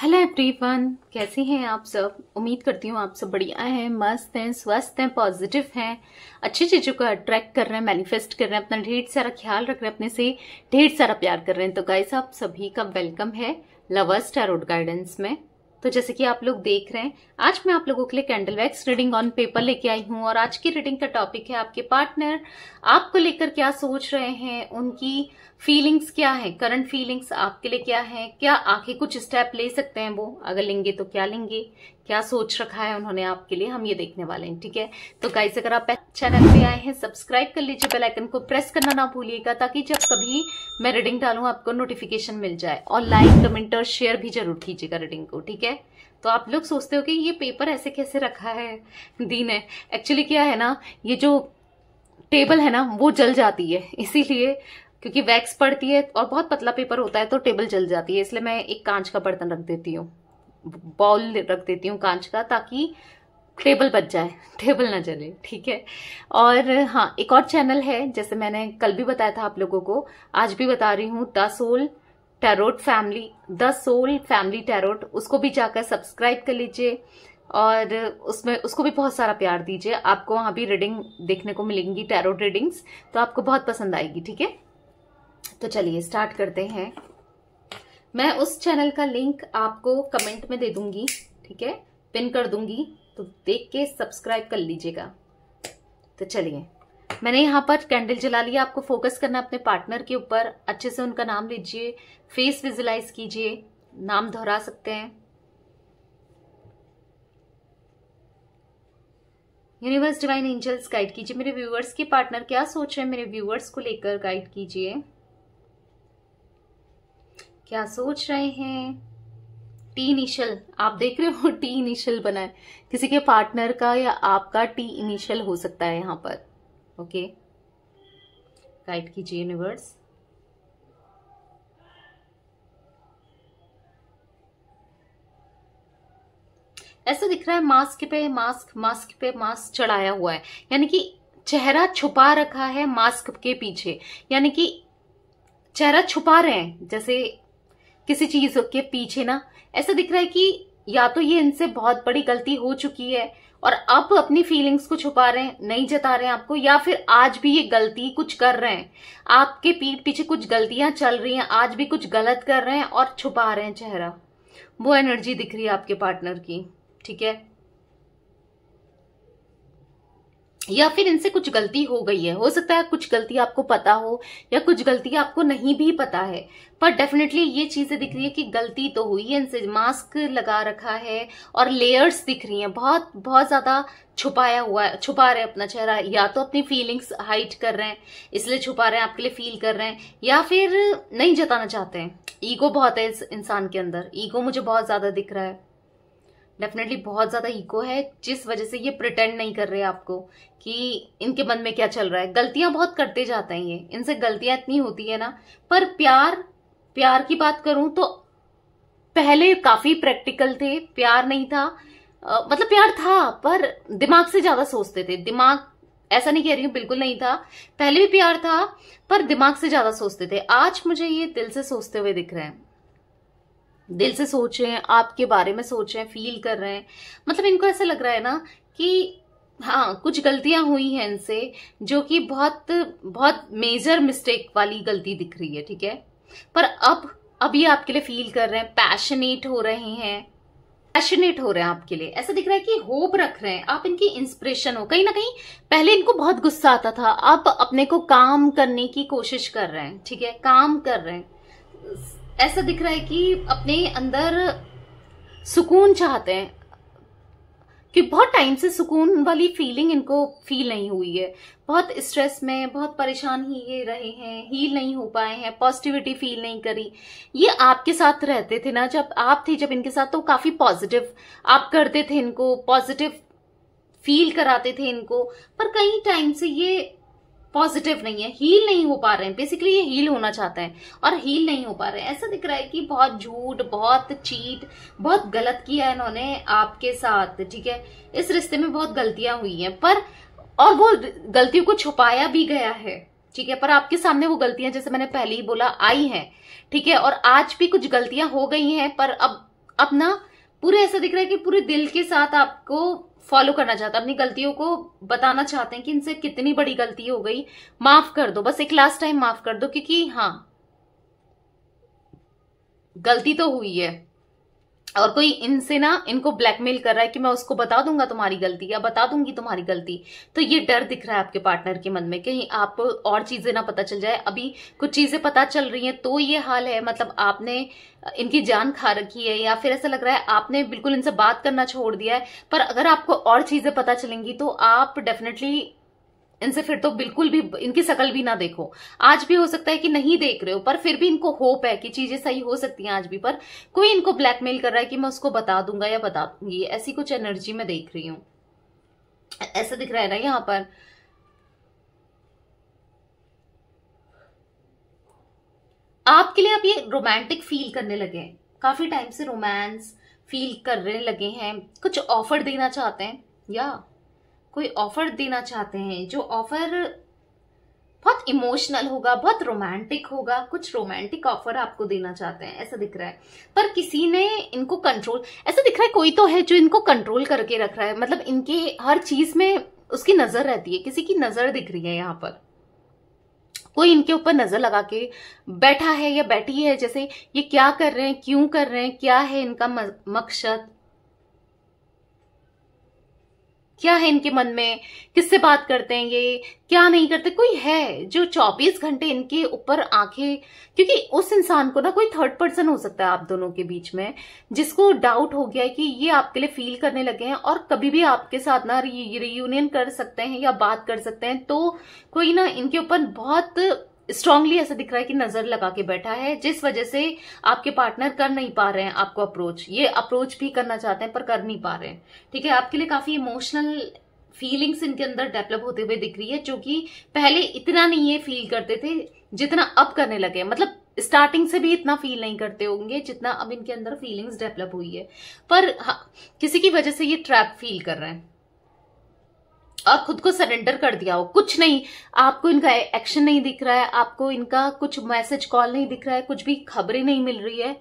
Hello everyone कैसे हैं आप सब उम्मीद करती हूँ आप सब बढ़िया हैं मस्त हैं स्वस्थ हैं पॉजिटिव हैं अच्छी चीज़ों को अट्रैक्ट कर रहे हैं मैनिफेस्ट कर रहे हैं अपना ढेर सारा ख्याल रख रहे हैं अपने से ढेर सारा प्यार कर रहे हैं तो गाइस आप सभी का वेलकम है लवर्स टैरोट गाइडेंस में तो जैसे कि आप लोग देख रहे हैं आज मैं आप लोगों के लिए candle wax reading on paper लेके आई हूँ और आज की रीडिंग का टॉपिक है आपके पार्टनर आपको लेकर क्या सोच रहे हैं उनकी फीलिंग्स क्या है करंट फीलिंग्स आपके लिए क्या है क्या आखिर कुछ स्टेप ले सकते हैं वो अगर लेंगे तो क्या लेंगे क्या सोच रखा है उन्होंने आपके लिए हम ये देखने वाले हैं ठीक है तो गाइस अगर आप चैनल पे आए हैं सब्सक्राइब कर लीजिए बेल आइकन को प्रेस करना ना भूलिएगा ताकि जब कभी मैं रीडिंग डालू आपको नोटिफिकेशन मिल जाए और लाइक कमेंट और शेयर भी जरूर कीजिएगा रीडिंग को ठीक है तो आप लोग सोचते हो कि ये पेपर ऐसे कैसे रखा है दीन है एक्चुअली क्या है ना ये जो टेबल है ना वो जल जाती है इसीलिए क्योंकि वैक्स पड़ती है और बहुत पतला पेपर होता है तो टेबल जल जाती है इसलिए मैं एक कांच का बर्तन रख देती हूँ बाउल रख देती हूँ कांच का ताकि टेबल बच जाए टेबल ना जले ठीक है और हाँ एक और चैनल है जैसे मैंने कल भी बताया था आप लोगों को आज भी बता रही हूँ the soul tarot family the soul family tarot उसको भी जाकर सब्सक्राइब कर लीजिए और उसमें उसको भी बहुत सारा प्यार दीजिए आपको वहाँ भी रीडिंग देखने को मिलेंगी टैरोट रीडिंग्स तो आपको बहुत पसंद आएगी ठीक है तो चलिए स्टार्ट करते हैं मैं उस चैनल का लिंक आपको कमेंट में दे दूंगी ठीक है पिन कर दूंगी तो देख के सब्सक्राइब कर लीजिएगा तो चलिए मैंने यहाँ पर कैंडल जला लिया आपको फोकस करना अपने पार्टनर के ऊपर अच्छे से उनका नाम लीजिए फेस विजुलाइज कीजिए नाम दोहरा सकते हैं यूनिवर्स डिवाइन एंजल्स गाइड कीजिए मेरे व्यूअर्स के पार्टनर क्या सोच रहे हैं मेरे व्यूअर्स को लेकर गाइड कीजिए क्या सोच रहे हैं टी इनिशियल आप देख रहे हो टी इनिशियल बना है किसी के पार्टनर का या आपका टी इनिशियल हो सकता है यहां पर ओके गाइड कीजिए यूनिवर्स ऐसा दिख रहा है मास्क पे मास्क मास्क पे मास्क चढ़ाया हुआ है यानी कि चेहरा छुपा रखा है मास्क के पीछे यानी कि चेहरा छुपा रहे हैं जैसे किसी चीज के पीछे ना ऐसा दिख रहा है कि या तो ये इनसे बहुत बड़ी गलती हो चुकी है और अब अपनी फीलिंग्स को छुपा रहे हैं नहीं जता रहे हैं आपको या फिर आज भी ये गलती कुछ कर रहे हैं आपके पीठ पीछे कुछ गलतियां चल रही हैं आज भी कुछ गलत कर रहे हैं और छुपा रहे हैं चेहरा वो एनर्जी दिख रही है आपके पार्टनर की ठीक है या फिर इनसे कुछ गलती हो गई है हो सकता है कुछ गलती आपको पता हो या कुछ गलती आपको नहीं भी पता है पर डेफिनेटली ये चीजें दिख रही है कि गलती तो हुई है इनसे मास्क लगा रखा है और लेयर्स दिख रही हैं बहुत बहुत ज्यादा छुपाया हुआ है छुपा रहे हैं अपना चेहरा या तो अपनी फीलिंग्स हाइट कर रहे हैं इसलिए छुपा रहे हैं आपके लिए फील कर रहे हैं या फिर नहीं जताना चाहते हैं ईगो बहुत है इस इंसान के अंदर ईगो मुझे बहुत ज्यादा दिख रहा है डेफिनेटली बहुत ज़्यादा ईगो है जिस वजह से ये प्रिटेंड नहीं कर रहे आपको कि इनके मन में क्या चल रहा है गलतियां बहुत करते जाते हैं ये इनसे गलतियां इतनी होती है ना पर प्यार प्यार की बात करूं तो पहले काफ़ी प्रैक्टिकल थे प्यार नहीं था आ, मतलब प्यार था पर दिमाग से ज़्यादा सोचते थे दिमाग ऐसा नहीं कह रही हूं बिल्कुल नहीं था पहले भी प्यार था पर दिमाग से ज़्यादा सोचते थे आज मुझे ये दिल से सोचते हुए दिख रहे हैं दिल से सोच रहे हैं आपके बारे में सोच रहे हैं फील कर रहे हैं मतलब इनको ऐसा लग रहा है ना कि हाँ कुछ गलतियां हुई हैं इनसे जो कि बहुत बहुत मेजर मिस्टेक वाली गलती दिख रही है ठीक है पर अब अभी आपके लिए फील कर रहे हैं पैशनेट हो रहे हैं पैशनेट हो रहे हैं आपके लिए ऐसा दिख रहा है कि होप रख रहे हैं आप इनकी इंस्पिरेशन हो कहीं ना कहीं पहले इनको बहुत गुस्सा आता था आप अपने को काम करने की कोशिश कर रहे हैं ठीक है काम कर रहे हैं ऐसा दिख रहा है कि अपने अंदर सुकून चाहते हैं कि बहुत टाइम से सुकून वाली फीलिंग इनको फील नहीं हुई है बहुत स्ट्रेस में बहुत परेशान ही ये रहे हैं हील नहीं हो पाए हैं पॉजिटिविटी फील नहीं करी ये आपके साथ रहते थे ना जब आप थे जब इनके साथ तो काफ़ी पॉजिटिव आप करते थे इनको पॉजिटिव फील कराते थे इनको पर कई टाइम से ये पॉजिटिव नहीं है हील नहीं हो पा रहे हैं बेसिकली ये हील होना चाहते हैं और हील नहीं हो पा रहे हैं ऐसा दिख रहा है कि बहुत झूठ बहुत चीट बहुत गलत किया है इन्होंने आपके साथ ठीक है इस रिश्ते में बहुत गलतियां हुई हैं पर और वो गलतियों को छुपाया भी गया है ठीक है पर आपके सामने वो गलतियां जैसे मैंने पहले ही बोला आई हैं ठीक है और आज भी कुछ गलतियां हो गई हैं पर अब अपना पूरे ऐसा दिख रहा है कि पूरे दिल के साथ आपको फॉलो करना चाहता अपनी गलतियों को बताना चाहते हैं कि इनसे कितनी बड़ी गलती हो गई माफ कर दो बस एक लास्ट टाइम माफ कर दो क्योंकि हाँ गलती तो हुई है और कोई इनसे ना इनको ब्लैकमेल कर रहा है कि मैं उसको बता दूंगा तुम्हारी गलती या बता दूंगी तुम्हारी गलती तो ये डर दिख रहा है आपके पार्टनर के मन में कहीं आपको और चीजें ना पता चल जाए अभी कुछ चीजें पता चल रही हैं तो ये हाल है मतलब आपने इनकी जान खा रखी है या फिर ऐसा लग रहा है आपने बिल्कुल इनसे बात करना छोड़ दिया है पर अगर आपको और चीजें पता चलेंगी तो आप डेफिनेटली इनसे फिर तो बिल्कुल भी इनकी शकल भी ना देखो आज भी हो सकता है कि नहीं देख रहे हो पर फिर भी इनको होप है कि चीजें सही हो सकती हैं आज भी पर कोई इनको ब्लैकमेल कर रहा है कि मैं उसको बता दूंगा या बता दूंगी ऐसी कुछ एनर्जी मैं देख रही हूं ऐसा दिख रहा है ना यहां पर आपके लिए आप ये रोमांटिक फील करने लगे हैं काफी टाइम से रोमांस फील करने लगे हैं कुछ ऑफर देना चाहते हैं या कोई ऑफर देना चाहते हैं जो ऑफर बहुत इमोशनल होगा बहुत रोमांटिक होगा कुछ रोमांटिक ऑफर आपको देना चाहते हैं ऐसा दिख रहा है पर किसी ने इनको कंट्रोल ऐसा दिख रहा है कोई तो है जो इनको कंट्रोल करके रख रहा है मतलब इनके हर चीज में उसकी नजर रहती है किसी की नजर दिख रही है यहाँ पर कोई इनके ऊपर नजर लगा के बैठा है या बैठी है जैसे ये क्या कर रहे हैं क्यों कर रहे हैं क्या है इनका मकसद क्या है इनके मन में किससे बात करते हैं ये क्या नहीं करते कोई है जो 24 घंटे इनके ऊपर आंखें क्योंकि उस इंसान को ना कोई थर्ड पर्सन हो सकता है आप दोनों के बीच में जिसको डाउट हो गया है कि ये आपके लिए फील करने लगे हैं और कभी भी आपके साथ ना रियूनियन कर सकते हैं या बात कर सकते हैं तो कोई ना इनके ऊपर बहुत स्ट्रांगली ऐसा दिख रहा है कि नजर लगा के बैठा है जिस वजह से आपके पार्टनर कर नहीं पा रहे हैं आपको अप्रोच ये अप्रोच भी करना चाहते हैं पर कर नहीं पा रहे हैं ठीक है आपके लिए काफी इमोशनल फीलिंग्स इनके अंदर डेवलप होते हुए दिख रही है जो कि पहले इतना नहीं ये फील करते थे जितना अब करने लगे मतलब स्टार्टिंग से भी इतना फील नहीं करते होंगे जितना अब इनके अंदर फीलिंग्स डेवलप हुई है पर हाँ, किसी की वजह से ये ट्रैप फील कर रहे हैं आप खुद को सरेंडर कर दिया हो कुछ नहीं आपको इनका एक्शन नहीं दिख रहा है आपको इनका कुछ मैसेज कॉल नहीं दिख रहा है कुछ भी खबरें नहीं मिल रही है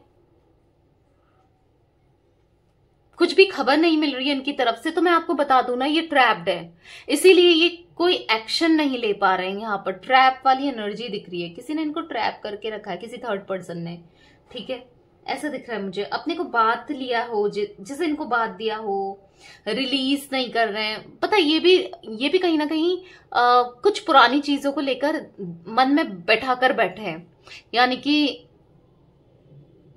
कुछ भी खबर नहीं मिल रही है इनकी तरफ से तो मैं आपको बता दू ना ये ट्रैप्ड है इसीलिए ये कोई एक्शन नहीं ले पा रहे हैं यहाँ पर ट्रैप वाली एनर्जी दिख रही है किसी ने इनको ट्रैप करके रखा है किसी थर्ड पर्सन ने ठीक है ऐसा दिख रहा है मुझे अपने को बात लिया हो जैसे इनको बात दिया हो रिलीज नहीं कर रहे हैं पता ये भी ये भी कहीं ना कहीं आ, कुछ पुरानी चीजों को लेकर मन में बैठा कर बैठे हैं यानी कि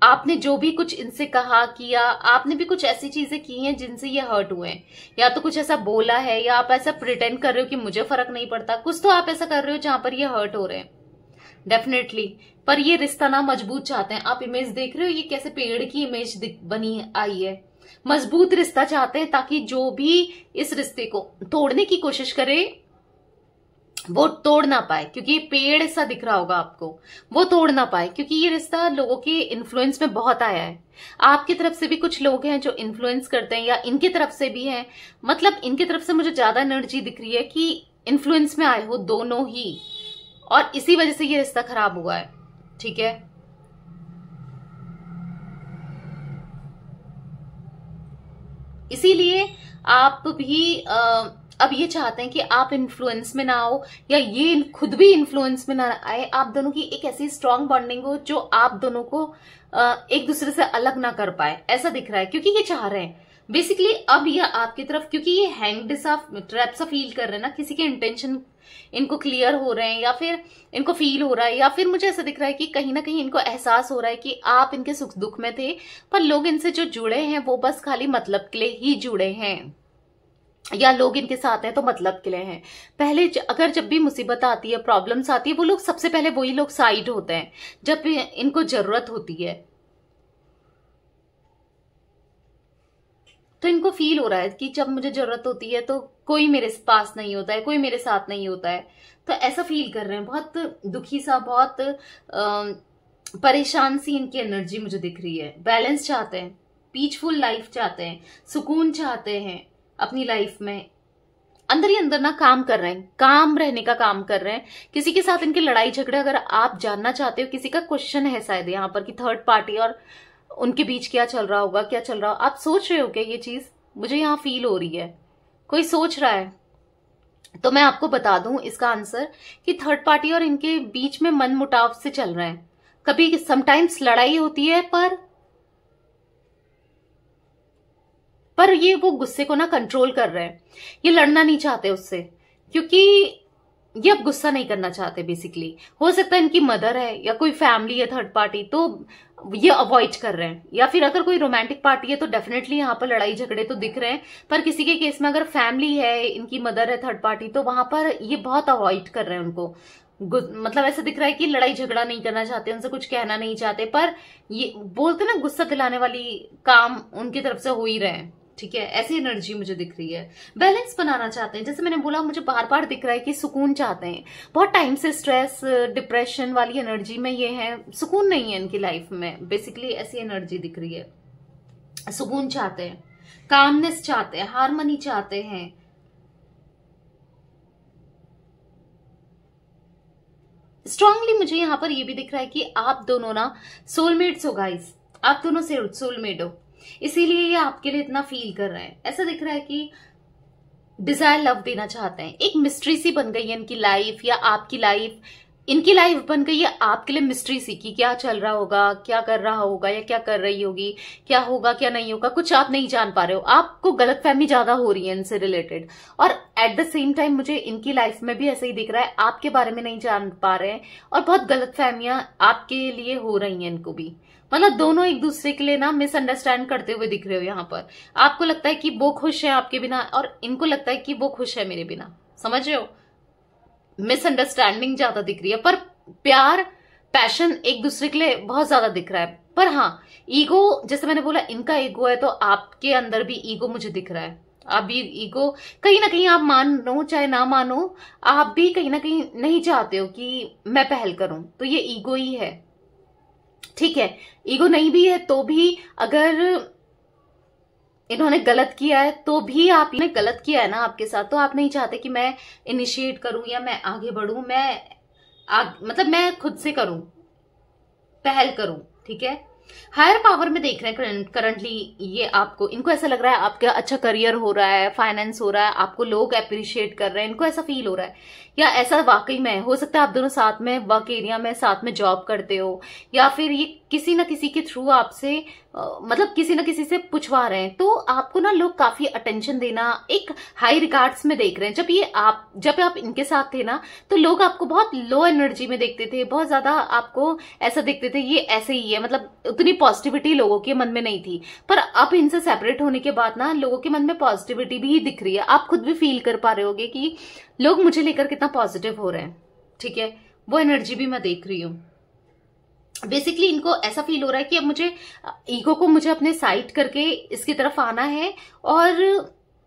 आपने जो भी कुछ इनसे कहा किया आपने भी कुछ ऐसी चीजें की हैं जिनसे ये हर्ट हुए हैं या तो कुछ ऐसा बोला है या आप ऐसा प्रिटेंड कर रहे हो कि मुझे फर्क नहीं पड़ता कुछ तो आप ऐसा कर रहे हो जहां पर ये हर्ट हो रहे हैं डेफिनेटली पर ये रिश्ता ना मजबूत चाहते हैं आप इमेज देख रहे हो ये कैसे पेड़ की इमेज बनी आई है मजबूत रिश्ता चाहते हैं ताकि जो भी इस रिश्ते को तोड़ने की कोशिश करे वो तोड़ ना पाए क्योंकि ये पेड़ सा दिख रहा होगा आपको वो तोड़ ना पाए क्योंकि ये रिश्ता लोगों के इन्फ्लुएंस में बहुत आया है आपकी तरफ से भी कुछ लोग हैं जो इन्फ्लुएंस करते हैं या इनकी तरफ से भी हैं मतलब इनकी तरफ से मुझे ज्यादा एनर्जी दिख रही है कि इन्फ्लुएंस में आए हो दोनों ही और इसी वजह से ये रिश्ता खराब हुआ है ठीक है इसीलिए आप भी आ, अब ये चाहते हैं कि आप इन्फ्लुएंस में ना आओ या ये खुद भी इन्फ्लुएंस में ना आए आप दोनों की एक ऐसी स्ट्रांग बॉन्डिंग हो जो आप दोनों को एक दूसरे से अलग ना कर पाए ऐसा दिख रहा है क्योंकि ये चाह रहे हैं बेसिकली अब यह आपकी तरफ क्योंकि ये हैंग्ड सा ट्रैप सा फील कर रहे हैं ना किसी के इंटेंशन इनको क्लियर हो रहे हैं या फिर इनको फील हो रहा है या फिर मुझे ऐसा दिख रहा है कि कहीं ना कहीं इनको एहसास हो रहा है कि आप इनके सुख दुख में थे पर लोग इनसे जो जुड़े हैं वो बस खाली मतलब के लिए ही जुड़े हैं या लोग इनके साथ हैं तो मतलब के लिए हैं पहले अगर जब भी मुसीबत आती है प्रॉब्लम्स आती है वो लोग सबसे पहले वही लोग साइड होते हैं जब इनको जरूरत होती है तो इनको फील हो रहा है कि जब मुझे जरूरत होती है तो कोई मेरे पास नहीं होता है कोई मेरे साथ नहीं होता है तो ऐसा फील कर रहे हैं बहुत दुखी सा बहुत परेशान सी इनकी एनर्जी मुझे दिख रही है बैलेंस चाहते हैं पीसफुल लाइफ चाहते हैं सुकून चाहते हैं अपनी लाइफ में अंदर ही अंदर ना काम कर रहे हैं काम रहने का काम कर रहे हैं किसी के साथ इनके लड़ाई झगड़े अगर आप जानना चाहते हो किसी का क्वेश्चन है शायद यहाँ पर कि थर्ड पार्टी और उनके बीच क्या चल रहा होगा क्या चल रहा आप सोच रहे हो क्या ये चीज़ मुझे यहाँ फील हो रही है कोई सोच रहा है तो मैं आपको बता दूं इसका आंसर कि थर्ड पार्टी और इनके बीच में मन मुटाव से चल रहे हैं कभी समटाइम्स लड़ाई होती है पर पर ये वो गुस्से को ना कंट्रोल कर रहे हैं ये लड़ना नहीं चाहते उससे क्योंकि ये अब गुस्सा नहीं करना चाहते बेसिकली हो सकता है इनकी मदर है या कोई फैमिली है थर्ड पार्टी तो ये अवॉइड कर रहे हैं या फिर अगर कोई रोमांटिक पार्टी है तो डेफिनेटली यहाँ पर लड़ाई झगड़े तो दिख रहे हैं पर किसी के केस में अगर फैमिली है इनकी मदर है थर्ड पार्टी तो वहां पर ये बहुत अवॉइड कर रहे हैं उनको मतलब ऐसा दिख रहा है कि लड़ाई झगड़ा नहीं करना चाहते उनसे कुछ कहना नहीं चाहते पर ये बोलते ना गुस्सा दिलाने वाली काम उनकी तरफ से हो ही रहे हैं ठीक है ऐसी एनर्जी मुझे दिख रही है बैलेंस बनाना चाहते हैं जैसे मैंने बोला मुझे बार बार दिख रहा है कि सुकून चाहते हैं बहुत टाइम से स्ट्रेस डिप्रेशन वाली एनर्जी में ये है सुकून नहीं है इनकी लाइफ में बेसिकली ऐसी एनर्जी दिख रही है सुकून चाहते हैं कामनेस चाहते हैं हारमोनी चाहते हैं स्ट्रांगली मुझे यहां पर ये भी दिख रहा है कि आप दोनों ना सोलमेट्स हो गाइस आप दोनों से सोलमेट हो इसीलिए ये आपके लिए इतना फील कर रहे हैं ऐसा दिख रहा है कि डिजायर लव देना चाहते हैं एक मिस्ट्री सी बन गई है इनकी लाइफ या आपकी लाइफ इनकी लाइफ बन गई है आपके लिए मिस्ट्री सी की क्या चल रहा होगा क्या कर रहा होगा या क्या कर रही होगी क्या होगा क्या नहीं होगा कुछ आप नहीं जान पा रहे हो आपको गलत फहमी ज्यादा हो रही है इनसे रिलेटेड और एट द सेम टाइम मुझे इनकी लाइफ में भी ऐसा ही दिख रहा है आपके बारे में नहीं जान पा रहे हैं और बहुत गलत फहमियां आपके लिए हो रही हैं इनको भी मतलब दोनों एक दूसरे के लिए ना मिसअंडरस्टैंड करते हुए दिख रहे हो यहाँ पर आपको लगता है कि वो खुश है आपके बिना और इनको लगता है कि वो खुश है मेरे बिना समझ रहे हो मिसअंडरस्टैंडिंग ज्यादा दिख रही है पर प्यार पैशन एक दूसरे के लिए बहुत ज्यादा दिख रहा है पर हाँ ईगो जैसे मैंने बोला इनका ईगो है तो आपके अंदर भी ईगो मुझे दिख रहा है आप भी ईगो कहीं ना कहीं आप मानो चाहे ना मानो आप भी कहीं ना कहीं नहीं चाहते हो कि मैं पहल करूं तो ये ईगो ही है ठीक है ईगो नहीं भी है तो भी अगर इन्होंने गलत किया है तो भी आपने गलत किया है ना आपके साथ तो आप नहीं चाहते कि मैं इनिशिएट करूं या मैं आगे बढ़ू मैं आ, मतलब मैं खुद से करूं पहल करूं ठीक है हायर पावर में देख रहे हैं करंटली ये आपको इनको ऐसा लग रहा है आपका अच्छा करियर हो रहा है फाइनेंस हो रहा है आपको लोग अप्रिशिएट कर रहे हैं इनको ऐसा फील हो रहा है या ऐसा वाकई में हो सकता है आप दोनों साथ में वर्क एरिया में साथ में जॉब करते हो या फिर ये किसी ना किसी के थ्रू आपसे मतलब किसी ना किसी से पूछवा रहे हैं तो आपको ना लोग काफी अटेंशन देना एक हाई रिगार्ड्स में देख रहे हैं जब ये आप जब आप इनके साथ थे ना तो लोग आपको बहुत लो एनर्जी में देखते थे बहुत ज्यादा आपको ऐसा देखते थे ये ऐसे ही है मतलब उतनी पॉजिटिविटी लोगों के मन में नहीं थी पर अब इनसे सेपरेट होने के बाद ना लोगों के मन में पॉजिटिविटी भी दिख रही है आप खुद भी फील कर पा रहे होगे कि लोग मुझे लेकर कितना पॉजिटिव हो रहे हैं ठीक है वो एनर्जी भी मैं देख रही हूँ बेसिकली इनको ऐसा फील हो रहा है कि अब मुझे ईगो को मुझे अपने साइड करके इसकी तरफ आना है और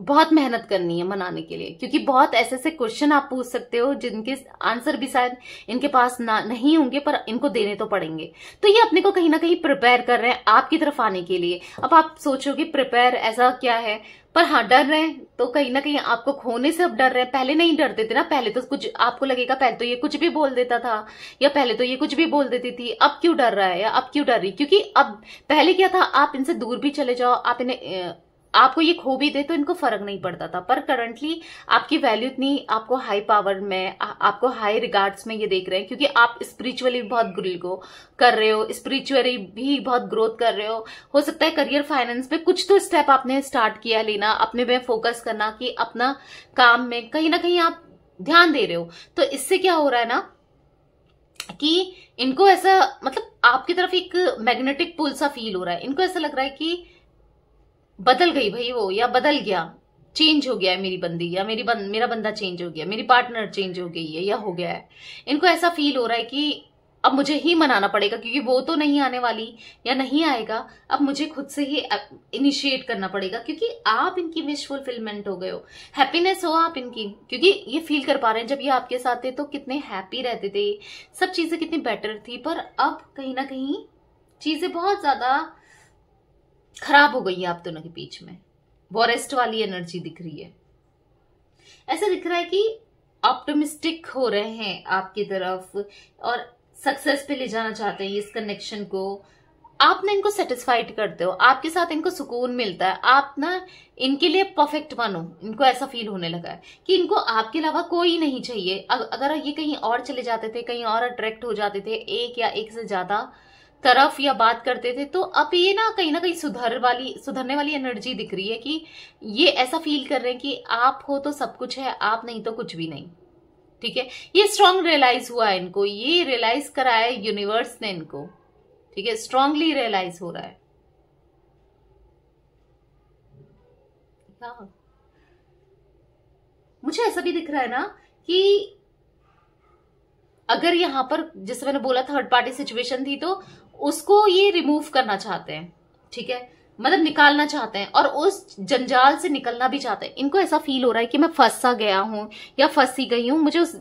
बहुत मेहनत करनी है मनाने के लिए क्योंकि बहुत ऐसे ऐसे क्वेश्चन आप पूछ सकते हो जिनके आंसर भी शायद इनके पास ना नहीं होंगे पर इनको देने तो पड़ेंगे तो ये अपने को कहीं ना कहीं प्रिपेयर कर रहे हैं आपकी तरफ आने के लिए अब आप सोचोगे प्रिपेयर ऐसा क्या है पर हाँ डर रहे हैं तो कहीं ना कहीं आपको खोने से अब डर रहे हैं पहले नहीं डरते थे ना पहले तो कुछ आपको लगेगा पहले तो ये कुछ भी बोल देता था या पहले तो ये कुछ भी बोल देती थी अब क्यों डर रहा है या अब क्यों डर रही क्योंकि अब पहले क्या था आप इनसे दूर भी चले जाओ आप इन्हें आपको ये खो भी दे तो इनको फर्क नहीं पड़ता था पर करंटली आपकी वैल्यू इतनी आपको हाई पावर में आ, आपको हाई रिगार्ड्स में ये देख रहे हैं क्योंकि आप स्पिरिचुअली बहुत ग्रो कर रहे हो स्पिरिचुअली भी बहुत ग्रोथ कर रहे हो हो सकता है करियर फाइनेंस पे कुछ तो स्टेप आपने स्टार्ट किया लेना अपने में फोकस करना कि अपना काम में कहीं ना कहीं आप ध्यान दे रहे हो तो इससे क्या हो रहा है ना कि इनको ऐसा मतलब आपकी तरफ एक मैग्नेटिक पुल सा फील हो रहा है इनको ऐसा लग रहा है कि बदल गई भाई वो या बदल गया चेंज हो गया है मेरी बंदी या मेरी बन, मेरा बंदा चेंज हो गया मेरी पार्टनर चेंज हो गई है या हो गया है इनको ऐसा फील हो रहा है कि अब मुझे ही मनाना पड़ेगा क्योंकि वो तो नहीं आने वाली या नहीं आएगा अब मुझे खुद से ही इनिशिएट करना पड़ेगा क्योंकि आप इनकी विश फुलफिलमेंट हो गए हो हैप्पीनेस हो आप इनकी क्योंकि ये फील कर पा रहे हैं जब ये आपके साथ थे तो कितने हैप्पी रहते थे सब चीजें कितनी बेटर थी पर अब कहीं ना कहीं चीजें बहुत ज्यादा खराब हो गई है आप दोनों के बीच में वॉरेस्ट वाली एनर्जी दिख रही है ऐसा दिख रहा है कि ऑप्टोमिस्टिक हो रहे हैं आपकी तरफ और सक्सेस पे ले जाना चाहते हैं इस कनेक्शन को आप ना इनको सेटिस्फाइड करते हो आपके साथ इनको सुकून मिलता है आप ना इनके लिए परफेक्ट बनो इनको ऐसा फील होने लगा है कि इनको आपके अलावा कोई नहीं चाहिए अगर ये कहीं और चले जाते थे कहीं और अट्रैक्ट हो जाते थे एक या एक से ज्यादा तरफ या बात करते थे तो अब ये ना कहीं ना कहीं सुधर वाली सुधरने वाली एनर्जी दिख रही है कि ये ऐसा फील कर रहे हैं कि आप हो तो सब कुछ है आप नहीं तो कुछ भी नहीं ठीक है ये स्ट्रांग रियलाइज हुआ है इनको ये रियलाइज कराया यूनिवर्स ने इनको ठीक है स्ट्रांगली रियलाइज हो रहा है हाँ। मुझे ऐसा भी दिख रहा है ना कि अगर यहां पर जैसे मैंने बोला थर्ड पार्टी सिचुएशन थी तो उसको ये रिमूव करना चाहते हैं ठीक है मतलब निकालना चाहते हैं और उस जंजाल से निकलना भी चाहते हैं इनको ऐसा फील हो रहा है कि मैं फंसा गया हूं या फंसी गई हूं मुझे उस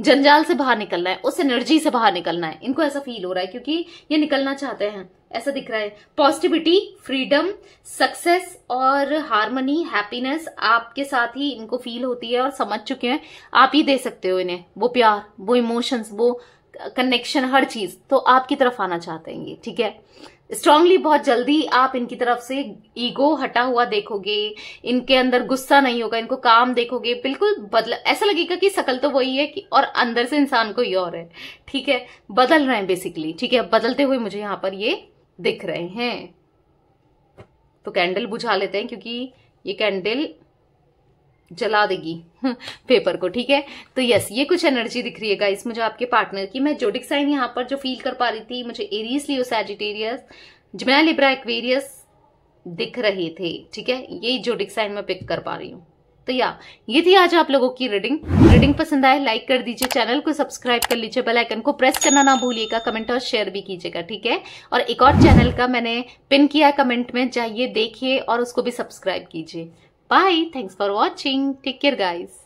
जंजाल से बाहर निकलना है उस एनर्जी से बाहर निकलना है इनको ऐसा फील हो रहा है क्योंकि ये निकलना चाहते हैं ऐसा दिख रहा है पॉजिटिविटी फ्रीडम सक्सेस और हारमोनी हैप्पीनेस आपके साथ ही इनको फील होती है और समझ चुके हैं आप ही दे सकते हो इन्हें वो प्यार वो इमोशंस वो कनेक्शन हर चीज तो आपकी तरफ आना चाहते हैं ये ठीक है स्ट्रांगली बहुत जल्दी आप इनकी तरफ से ईगो हटा हुआ देखोगे इनके अंदर गुस्सा नहीं होगा इनको काम देखोगे बिल्कुल बदल ऐसा लगेगा कि सकल तो वही है कि और अंदर से इंसान कोई और है ठीक है बदल रहे हैं बेसिकली ठीक है बदलते हुए मुझे यहां पर ये दिख रहे हैं तो कैंडल बुझा लेते हैं क्योंकि ये कैंडल जला देगी पेपर को ठीक है तो यस ये कुछ एनर्जी दिख रही है गाइस मुझे आपके पार्टनर की मैं जोडिक साइन यहाँ पर जो फील कर पा रही थी मुझे Aries Leo Sagittarius Gemini Libra Aquarius दिख रहे थे ठीक है ये जोडिक साइन में पिक कर पा रही हूँ तो या ये थी आज आप लोगों की रीडिंग रीडिंग पसंद आए लाइक कर दीजिए चैनल को सब्सक्राइब कर लीजिए बेल आइकन को प्रेस करना ना भूलिएगा कमेंट और शेयर भी कीजिएगा ठीक है और एक और चैनल का मैंने पिन किया है कमेंट में जाइए देखिए और उसको भी सब्सक्राइब कीजिए Bye. Thanks for watching. Take care guys.